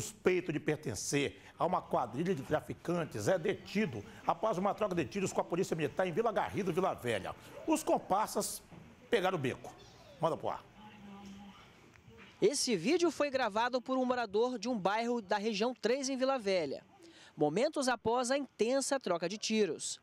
suspeito de pertencer a uma quadrilha de traficantes, é detido após uma troca de tiros com a Polícia Militar em Vila Garrido, Vila Velha. Os comparsas pegaram o beco. Manda pro ar. Esse vídeo foi gravado por um morador de um bairro da região 3 em Vila Velha, momentos após a intensa troca de tiros.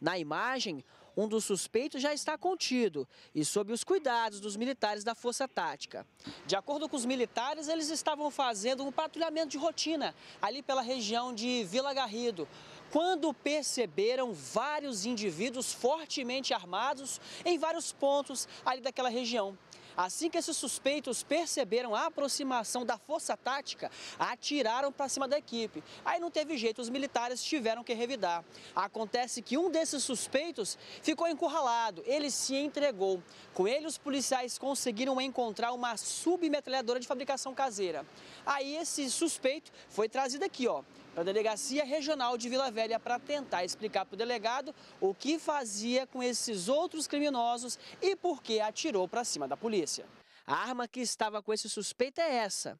Na imagem, um dos suspeitos já está contido e sob os cuidados dos militares da Força Tática. De acordo com os militares, eles estavam fazendo um patrulhamento de rotina ali pela região de Vila Garrido, quando perceberam vários indivíduos fortemente armados em vários pontos ali daquela região. Assim que esses suspeitos perceberam a aproximação da força tática, atiraram para cima da equipe. Aí não teve jeito, os militares tiveram que revidar. Acontece que um desses suspeitos ficou encurralado, ele se entregou. Com ele, os policiais conseguiram encontrar uma submetralhadora de fabricação caseira. Aí esse suspeito foi trazido aqui, ó para a Delegacia Regional de Vila Velha para tentar explicar para o delegado o que fazia com esses outros criminosos e por que atirou para cima da polícia. A arma que estava com esse suspeito é essa.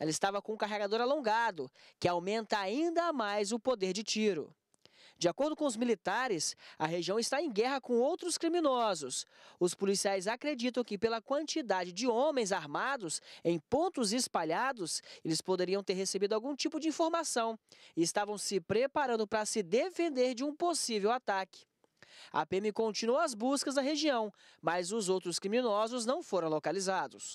Ela estava com um carregador alongado, que aumenta ainda mais o poder de tiro. De acordo com os militares, a região está em guerra com outros criminosos. Os policiais acreditam que, pela quantidade de homens armados em pontos espalhados, eles poderiam ter recebido algum tipo de informação e estavam se preparando para se defender de um possível ataque. A PM continuou as buscas na região, mas os outros criminosos não foram localizados.